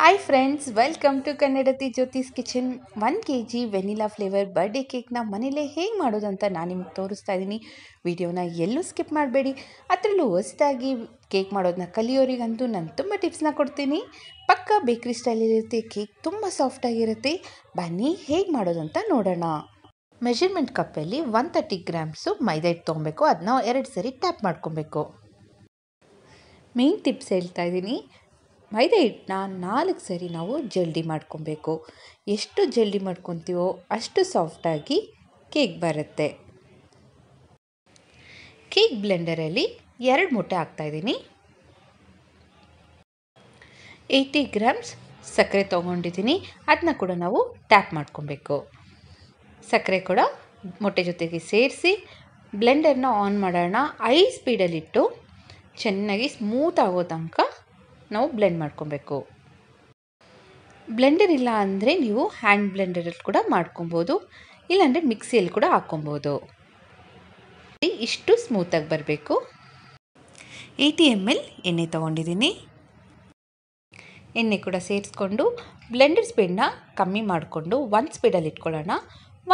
hi friends welcome to ಕನ್ನಡತಿ Jyothi's kitchen one K G vanilla flavour birthday ಕೇಕ್ನ ಮನೇಲೇ ಹೇಗೆ ಮಾಡೋದಂತ ನಾನು ನಿಮ್ಗೆ ತೋರಿಸ್ತಾ ಇದ್ದೀನಿ ವಿಡಿಯೋನ ಎಲ್ಲೂ ಸ್ಕಿಪ್ ಮಾಡಬೇಡಿ ಅದರಲ್ಲೂ ಹೊಸದಾಗಿ ಕೇಕ್ ಮಾಡೋದನ್ನ ಕಲಿಯೋರಿಗಂತೂ ನಾನು ತುಂಬ ಟಿಪ್ಸ್ನ ಕೊಡ್ತೀನಿ ಪಕ್ಕ ಬೇಕ್ರಿ ಸ್ಟೈಲಿರುತ್ತೆ ಕೇಕ್ ತುಂಬ ಸಾಫ್ಟಾಗಿರುತ್ತೆ ಬನ್ನಿ ಹೇಗೆ ಮಾಡೋದಂತ ನೋಡೋಣ ಮೆಷರ್ಮೆಂಟ್ ಕಪ್ಪಲ್ಲಿ ಒನ್ ತರ್ಟಿ ಗ್ರಾಮ್ಸು ಮೈದಾ ಹಿಟ್ಟು ತೊಗೊಬೇಕು ಅದನ್ನ ಎರಡು ಸರಿ ಟ್ಯಾಪ್ ಮಾಡ್ಕೊಬೇಕು ಮೇನ್ ಟಿಪ್ಸ್ ಹೇಳ್ತಾ ಇದ್ದೀನಿ ಮೈದಾ ಹಿಟ್ಟನ್ನ ನಾಲ್ಕು ಸರಿ ನಾವು ಜಲ್ದಿ ಮಾಡ್ಕೊಬೇಕು ಎಷ್ಟು ಜಲ್ದಿ ಮಾಡ್ಕೊತೀವೋ ಅಷ್ಟು ಸಾಫ್ಟಾಗಿ ಕೇಕ್ ಬರುತ್ತೆ ಕೇಕ್ ಬ್ಲೆಂಡರಲ್ಲಿ ಎರಡು ಮೊಟ್ಟೆ ಹಾಕ್ತಾಯಿದ್ದೀನಿ ಏಯ್ಟಿ ಗ್ರಾಮ್ಸ್ ಸಕ್ಕರೆ ತೊಗೊಂಡಿದ್ದೀನಿ ಅದನ್ನ ಕೂಡ ನಾವು ಟ್ಯಾಪ್ ಮಾಡ್ಕೊಬೇಕು ಸಕ್ಕರೆ ಕೂಡ ಮೊಟ್ಟೆ ಜೊತೆಗೆ ಸೇರಿಸಿ ಬ್ಲೆಂಡರ್ನ ಆನ್ ಮಾಡೋಣ ಐ ಸ್ಪೀಡಲ್ಲಿಟ್ಟು ಚೆನ್ನಾಗಿ ಸ್ಮೂತ್ ಆಗೋ ತನಕ ನಾವು ಬ್ಲೆಂಡ್ ಮಾಡ್ಕೊಬೇಕು ಬ್ಲೆಂಡರ್ ಇಲ್ಲ ಅಂದರೆ ನೀವು ಹ್ಯಾಂಡ್ ಬ್ಲೆಂಡರಲ್ಲಿ ಕೂಡ ಮಾಡ್ಕೊಬೋದು ಇಲ್ಲಾಂದರೆ ಮಿಕ್ಸಿಯಲ್ಲಿ ಕೂಡ ಹಾಕ್ಕೊಬೋದು ಇಷ್ಟು ಸ್ಮೂತಾಗಿ ಬರಬೇಕು ಏಯ್ಟಿ ಎಮ್ ಎಲ್ ಎಣ್ಣೆ ತೊಗೊಂಡಿದ್ದೀನಿ ಎಣ್ಣೆ ಕೂಡ ಸೇರಿಸ್ಕೊಂಡು ಬ್ಲೆಂಡರ್ ಸ್ಪೀಡನ್ನ ಕಮ್ಮಿ ಮಾಡಿಕೊಂಡು ಒಂದು ಸ್ಪೀಡಲ್ಲಿ ಇಟ್ಕೊಳ್ಳೋಣ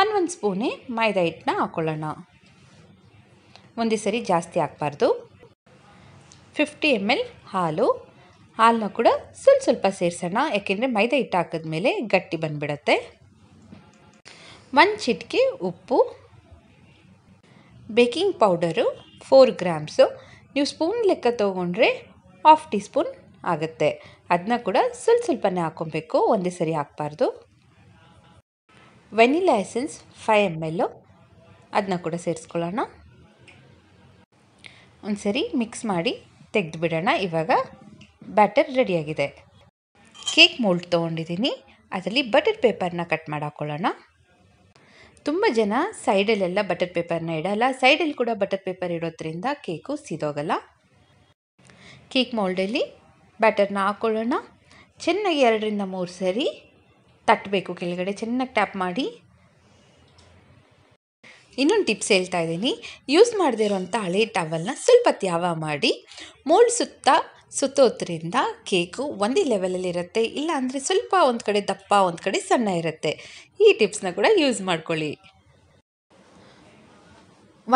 ಒನ್ ಒಂದು ಸ್ಪೂನೇ ಮೈದಾ ಹಿಟ್ಟನ್ನ ಹಾಕ್ಕೊಳ್ಳೋಣ ಒಂದೇ ಸರಿ ಜಾಸ್ತಿ ಹಾಕ್ಬಾರ್ದು ಫಿಫ್ಟಿ ಎಮ್ ಎಲ್ ಹಾಲು ಹಾಲನ್ನ ಕೂಡ ಸ್ವಲ್ಪ ಸ್ವಲ್ಪ ಸೇರಿಸೋಣ ಯಾಕೆಂದರೆ ಮೈದಾ ಹಿಟ್ಟು ಮೇಲೆ ಗಟ್ಟಿ ಬಂದುಬಿಡತ್ತೆ ಒಂದು ಚಿಟಿಕೆ ಉಪ್ಪು ಬೇಕಿಂಗ್ ಪೌಡರು ಫೋರ್ ಗ್ರಾಮ್ಸು ನೀವು ಸ್ಪೂನ್ ಲೆಕ್ಕ ತೊಗೊಂಡ್ರೆ ಹಾಫ್ ಟೀ ಸ್ಪೂನ್ ಆಗುತ್ತೆ ಅದನ್ನ ಕೂಡ ಸ್ವಲ್ಪ ಸ್ವಲ್ಪನೇ ಹಾಕ್ಕೊಬೇಕು ಒಂದೇ ಸರಿ ಹಾಕ್ಬಾರ್ದು ವೆನಿಲಾ ಎಸೆನ್ಸ್ ಫೈ ಎಮ್ ಎಲ್ಲು ಅದನ್ನ ಕೂಡ ಸೇರಿಸ್ಕೊಳ್ಳೋಣ ಒಂದು ಸರಿ ಮಿಕ್ಸ್ ಮಾಡಿ ತೆಗೆದು ಬಿಡೋಣ ಇವಾಗ ಬ್ಯಾಟರ್ ರೆಡಿಯಾಗಿದೆ ಕೇಕ್ ಮೋಲ್ಡ್ ತೊಗೊಂಡಿದ್ದೀನಿ ಅದರಲ್ಲಿ ಬಟರ್ ಪೇಪರ್ನ ಕಟ್ ಮಾಡಾಕೊಳ್ಳೋಣ ತುಂಬ ಜನ ಸೈಡಲ್ಲೆಲ್ಲ ಬಟರ್ ಪೇಪರ್ನ ಇಡಲ್ಲ ಸೈಡಲ್ಲಿ ಕೂಡ ಬಟರ್ ಪೇಪರ್ ಇಡೋದ್ರಿಂದ ಕೇಕು ಸೀದೋಗಲ್ಲ ಕೇಕ್ ಮೋಲ್ಡಲ್ಲಿ ಬ್ಯಾಟರ್ನ ಹಾಕ್ಕೊಳ್ಳೋಣ ಚೆನ್ನಾಗಿ ಎರಡರಿಂದ ಮೂರು ಸರಿ ತಟ್ಟಬೇಕು ಕೆಳಗಡೆ ಚೆನ್ನಾಗಿ ಟ್ಯಾಪ್ ಮಾಡಿ ಇನ್ನೊಂದು ಟಿಪ್ಸ್ ಹೇಳ್ತಾ ಇದ್ದೀನಿ ಯೂಸ್ ಮಾಡದೇ ಇರೋಂಥ ಹಳೆ ಟವಲ್ನ ಸ್ವಲ್ಪ ತ್ಯಾವ ಮಾಡಿ ಮೋಲ್ಡ್ ಸುತ್ತ ಸುತ್ತೋದ್ರಿಂದ ಕೇಕು ಒಂದೇ ಲೆವೆಲಲ್ಲಿರುತ್ತೆ ಇಲ್ಲ ಅಂದರೆ ಸ್ವಲ್ಪ ಒಂದು ಕಡೆ ದಪ್ಪ ಒಂದು ಕಡೆ ಸಣ್ಣ ಇರುತ್ತೆ ಈ ಟಿಪ್ಸ್ನ ಕೂಡ ಯೂಸ್ ಮಾಡ್ಕೊಳ್ಳಿ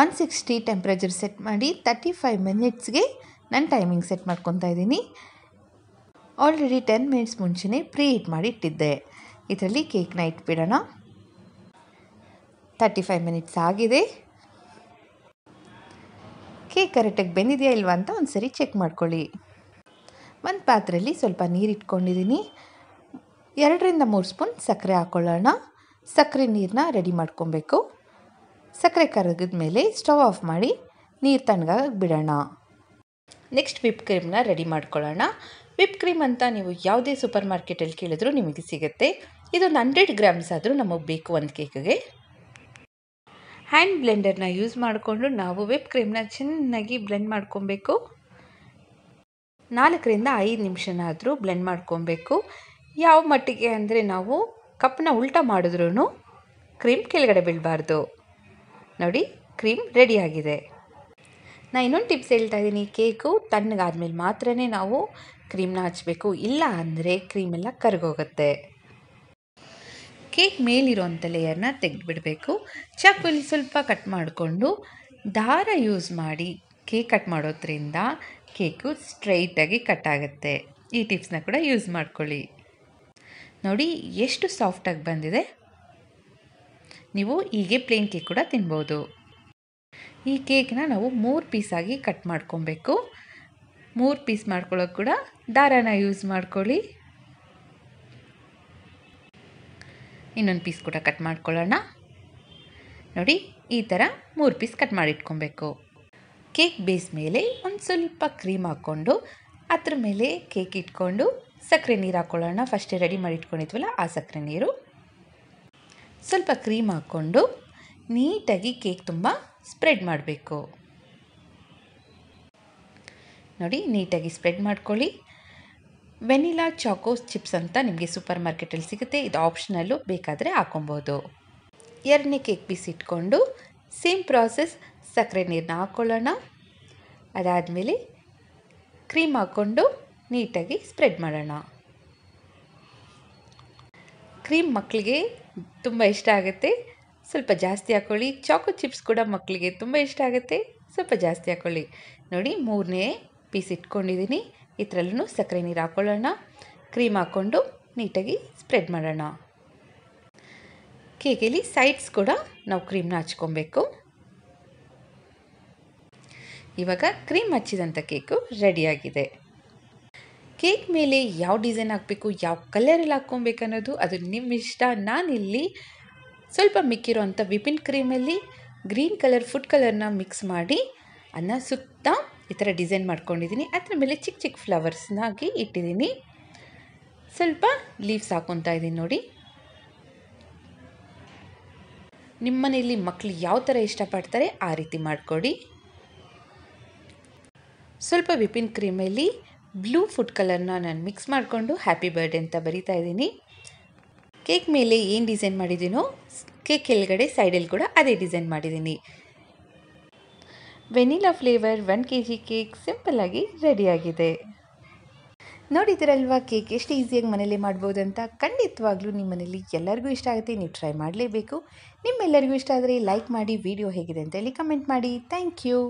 ಒನ್ ಸಿಕ್ಸ್ಟಿ ಟೆಂಪ್ರೇಚರ್ ಸೆಟ್ ಮಾಡಿ ತರ್ಟಿ ಫೈವ್ ಮಿನಿಟ್ಸ್ಗೆ ನಾನು ಟೈಮಿಂಗ್ ಸೆಟ್ ಮಾಡ್ಕೊತಾ ಇದ್ದೀನಿ ಆಲ್ರೆಡಿ ಟೆನ್ ಮಿನಿಟ್ಸ್ ಮುಂಚೆನೇ ಪ್ರೀ ಹೀಟ್ ಮಾಡಿ ಇಟ್ಟಿದ್ದೆ ಇದರಲ್ಲಿ ಕೇಕ್ನ ಇಟ್ಬಿಡೋಣ ತರ್ಟಿ ಫೈವ್ ಮಿನಿಟ್ಸ್ ಆಗಿದೆ ಕೇಕ್ ಕರೆಕ್ಟಾಗಿ ಬೆಂದಿದೆಯಾ ಇಲ್ವಾ ಅಂತ ಒಂದು ಸರಿ ಚೆಕ್ ಮಾಡ್ಕೊಳ್ಳಿ ಒಂದು ಪಾತ್ರೆಯಲ್ಲಿ ಸ್ವಲ್ಪ ನೀರು ಇಟ್ಕೊಂಡಿದ್ದೀನಿ ಎರಡರಿಂದ ಮೂರು ಸ್ಪೂನ್ ಸಕ್ಕರೆ ಹಾಕ್ಕೊಳ್ಳೋಣ ಸಕ್ಕರೆ ನೀರನ್ನ ರೆಡಿ ಮಾಡ್ಕೊಬೇಕು ಸಕ್ಕರೆ ಕರಗಿದ ಮೇಲೆ ಸ್ಟವ್ ಆಫ್ ಮಾಡಿ ನೀರು ತಣ್ಣಗಾಗಿ ಬಿಡೋಣ ನೆಕ್ಸ್ಟ್ ವಿಪ್ ಕ್ರೀಮ್ನ ರೆಡಿ ಮಾಡ್ಕೊಳ್ಳೋಣ ವಿಪ್ ಕ್ರೀಮ್ ಅಂತ ನೀವು ಯಾವುದೇ ಸೂಪರ್ ಮಾರ್ಕೆಟಲ್ಲಿ ಕೇಳಿದ್ರೂ ನಿಮಗೆ ಸಿಗುತ್ತೆ ಇದೊಂದು ಹಂಡ್ರೆಡ್ ಗ್ರಾಮ್ಸ್ ಆದರೂ ನಮಗೆ ಬೇಕು ಒಂದು ಕೇಕ್ಗೆ ಹ್ಯಾಂಡ್ ಬ್ಲೆಂಡರ್ನ ಯೂಸ್ ಮಾಡಿಕೊಂಡು ನಾವು ವಿಪ್ ಕ್ರೀಮ್ನ ಚೆನ್ನಾಗಿ ಬ್ಲೆಂಡ್ ಮಾಡ್ಕೊಬೇಕು ನಾಲ್ಕರಿಂದ ಐದು ನಿಮಿಷನಾದರೂ ಬ್ಲೆಂಡ್ ಮಾಡ್ಕೊಬೇಕು ಯಾವ ಮಟ್ಟಿಗೆ ಅಂದರೆ ನಾವು ಕಪ್ನ ಉಲ್ಟ ಮಾಡಿದ್ರೂ ಕ್ರೀಮ್ ಕೆಳಗಡೆ ಬೀಳಬಾರ್ದು ನೋಡಿ ಕ್ರೀಮ್ ರೆಡಿಯಾಗಿದೆ ನಾನು ಇನ್ನೊಂದು ಟಿಪ್ಸ್ ಹೇಳ್ತಾ ಇದ್ದೀನಿ ಕೇಕು ತಣ್ಣಗಾದ್ಮೇಲೆ ಮಾತ್ರ ನಾವು ಕ್ರೀಮ್ನ ಹಚ್ಚಬೇಕು ಇಲ್ಲ ಅಂದರೆ ಕ್ರೀಮೆಲ್ಲ ಕರಗೋಗುತ್ತೆ ಕೇಕ್ ಮೇಲಿರುವಂಥ ಲೇಯರ್ನ ತೆಗೆದುಬಿಡಬೇಕು ಚಾಕುಲಿ ಸ್ವಲ್ಪ ಕಟ್ ಮಾಡಿಕೊಂಡು ದಾರ ಯೂಸ್ ಮಾಡಿ ಕೇಕ್ ಕಟ್ ಮಾಡೋದ್ರಿಂದ ಕೇಕು ಸ್ಟ್ರೈಟಾಗಿ ಕಟ್ ಆಗುತ್ತೆ ಈ ಟಿಪ್ಸ್ನ ಕೂಡ ಯೂಸ್ ಮಾಡ್ಕೊಳ್ಳಿ ನೋಡಿ ಎಷ್ಟು ಸಾಫ್ಟಾಗಿ ಬಂದಿದೆ ನೀವು ಹೀಗೆ ಪ್ಲೇನ್ ಕೇಕ್ ಕೂಡ ತಿನ್ಬೋದು ಈ ಕೇಕ್ನ ನಾವು ಮೂರು ಪೀಸಾಗಿ ಕಟ್ ಮಾಡ್ಕೊಬೇಕು ಮೂರು ಪೀಸ್ ಮಾಡ್ಕೊಳ್ಳೋಕೆ ಕೂಡ ದಾರನ ಯೂಸ್ ಮಾಡ್ಕೊಳ್ಳಿ ಇನ್ನೊಂದು ಪೀಸ್ ಕೂಡ ಕಟ್ ಮಾಡ್ಕೊಳ್ಳೋಣ ನೋಡಿ ಈ ಥರ ಮೂರು ಪೀಸ್ ಕಟ್ ಮಾಡಿಟ್ಕೊಬೇಕು ಕೇಕ್ ಬೇಸ್ ಮೇಲೆ ಒಂದು ಸ್ವಲ್ಪ ಕ್ರೀಮ್ ಹಾಕ್ಕೊಂಡು ಅದ್ರ ಮೇಲೆ ಕೇಕ್ ಇಟ್ಕೊಂಡು ಸಕ್ಕರೆ ನೀರು ಹಾಕ್ಕೊಳ್ಳೋಣ ಫಸ್ಟೇ ರೆಡಿ ಮಾಡಿ ಇಟ್ಕೊಂಡಿದ್ವಲ್ಲ ಆ ಸಕ್ಕರೆ ನೀರು ಸ್ವಲ್ಪ ಕ್ರೀಮ್ ಹಾಕ್ಕೊಂಡು ನೀಟಾಗಿ ಕೇಕ್ ತುಂಬ ಸ್ಪ್ರೆಡ್ ಮಾಡಬೇಕು ನೋಡಿ ನೀಟಾಗಿ ಸ್ಪ್ರೆಡ್ ಮಾಡ್ಕೊಳ್ಳಿ ವೆನಿಲಾ ಚಾಕೋ ಚಿಪ್ಸ್ ಅಂತ ನಿಮಗೆ ಸೂಪರ್ ಮಾರ್ಕೆಟಲ್ಲಿ ಸಿಗುತ್ತೆ ಇದು ಆಪ್ಷನಲ್ಲು ಬೇಕಾದರೆ ಹಾಕೊಬೋದು ಎರಡನೇ ಕೇಕ್ ಪೀಸ್ ಇಟ್ಕೊಂಡು ಸೇಮ್ ಪ್ರಾಸೆಸ್ ಸಕ್ಕರೆ ನೀರನ್ನ ಹಾಕ್ಕೊಳ್ಳೋಣ ಅದಾದಮೇಲೆ ಕ್ರೀಮ್ ಹಾಕ್ಕೊಂಡು ನೀಟಾಗಿ ಸ್ಪ್ರೆಡ್ ಮಾಡೋಣ ಕ್ರೀಮ್ ಮಕ್ಕಳಿಗೆ ತುಂಬ ಇಷ್ಟ ಆಗುತ್ತೆ ಸ್ವಲ್ಪ ಜಾಸ್ತಿ ಹಾಕ್ಕೊಳ್ಳಿ ಚಾಕೊ ಚಿಪ್ಸ್ ಕೂಡ ಮಕ್ಕಳಿಗೆ ತುಂಬ ಇಷ್ಟ ಆಗುತ್ತೆ ಸ್ವಲ್ಪ ಜಾಸ್ತಿ ಹಾಕ್ಕೊಳ್ಳಿ ನೋಡಿ ಮೂರನೇ ಪೀಸ್ ಇಟ್ಕೊಂಡಿದ್ದೀನಿ ಇದರಲ್ಲೂ ಸಕ್ಕರೆ ನೀರು ಹಾಕ್ಕೊಳ್ಳೋಣ ಕ್ರೀಮ್ ಹಾಕ್ಕೊಂಡು ನೀಟಾಗಿ ಸ್ಪ್ರೆಡ್ ಮಾಡೋಣ ಕೇಕಲ್ಲಿ ಸೈಡ್ಸ್ ಕೂಡ ನಾವು ಕ್ರೀಮ್ನ ಹಚ್ಕೊಬೇಕು ಇವಾಗ ಕ್ರೀಮ್ ಹಚ್ಚಿದಂಥ ಕೇಕು ರೆಡಿಯಾಗಿದೆ ಕೇಕ್ ಮೇಲೆ ಯಾವ ಡಿಸೈನ್ ಹಾಕಬೇಕು ಯಾವ ಕಲರಲ್ಲಿ ಹಾಕ್ಕೊಬೇಕು ಅನ್ನೋದು ಅದು ನಿಮ್ಮ ಇಷ್ಟ ನಾನಿಲ್ಲಿ ಸ್ವಲ್ಪ ಮಿಕ್ಕಿರೋ ಅಂಥ ವಿಪಿನ್ ಕ್ರೀಮಲ್ಲಿ ಗ್ರೀನ್ ಕಲರ್ ಫುಡ್ ಕಲರ್ನ ಮಿಕ್ಸ್ ಮಾಡಿ ಅನ್ನ ಸುತ್ತ ಈ ಥರ ಡಿಸೈನ್ ಮಾಡ್ಕೊಂಡಿದ್ದೀನಿ ಅದರ ಮೇಲೆ ಚಿಕ್ಕ ಚಿಕ್ಕ ಫ್ಲವರ್ಸ್ನಾಗಿ ಇಟ್ಟಿದ್ದೀನಿ ಸ್ವಲ್ಪ ಲೀವ್ಸ್ ಹಾಕೊತಾ ಇದ್ದೀನಿ ನೋಡಿ ನಿಮ್ಮ ಮನೆಯಲ್ಲಿ ಮಕ್ಕಳು ಯಾವ ಥರ ಇಷ್ಟಪಡ್ತಾರೆ ಆ ರೀತಿ ಮಾಡಿಕೊಡಿ ಸ್ವಲ್ಪ ವಿಪಿನ್ ಕ್ರೀಮಲ್ಲಿ ಬ್ಲೂ ಫುಡ್ ಕಲರ್ನ ನಾನು ಮಿಕ್ಸ್ ಮಾಡಿಕೊಂಡು ಹ್ಯಾಪಿ ಬರ್ಡೇ ಅಂತ ಬರೀತಾ ಇದ್ದೀನಿ ಕೇಕ್ ಮೇಲೆ ಏನು ಡಿಸೈನ್ ಮಾಡಿದ್ದೀನೋ ಕೇಕ್ ಕೆಳಗಡೆ ಸೈಡಲ್ಲಿ ಕೂಡ ಅದೇ ಡಿಸೈನ್ ಮಾಡಿದ್ದೀನಿ vanilla flavour one K G cake ಸಿಂಪಲ್ಲಾಗಿ ರೆಡಿಯಾಗಿದೆ ನೋಡಿದ್ರಲ್ವಾ ಕೇಕ್ ಎಷ್ಟು ಈಸಿಯಾಗಿ ಮನೇಲಿ ಮಾಡ್ಬೋದು ಅಂತ ಖಂಡಿತವಾಗ್ಲೂ ನಿಮ್ಮ ಮನೇಲಿ ಎಲ್ಲರಿಗೂ ಇಷ್ಟ ಆಗುತ್ತೆ ನೀವು ಟ್ರೈ ಮಾಡಲೇಬೇಕು ನಿಮ್ಮೆಲ್ಲರಿಗೂ ಇಷ್ಟ ಆದರೆ ಲೈಕ್ ಮಾಡಿ ವಿಡಿಯೋ ಹೇಗಿದೆ ಅಂತೇಳಿ ಕಮೆಂಟ್ ಮಾಡಿ ಥ್ಯಾಂಕ್ ಯು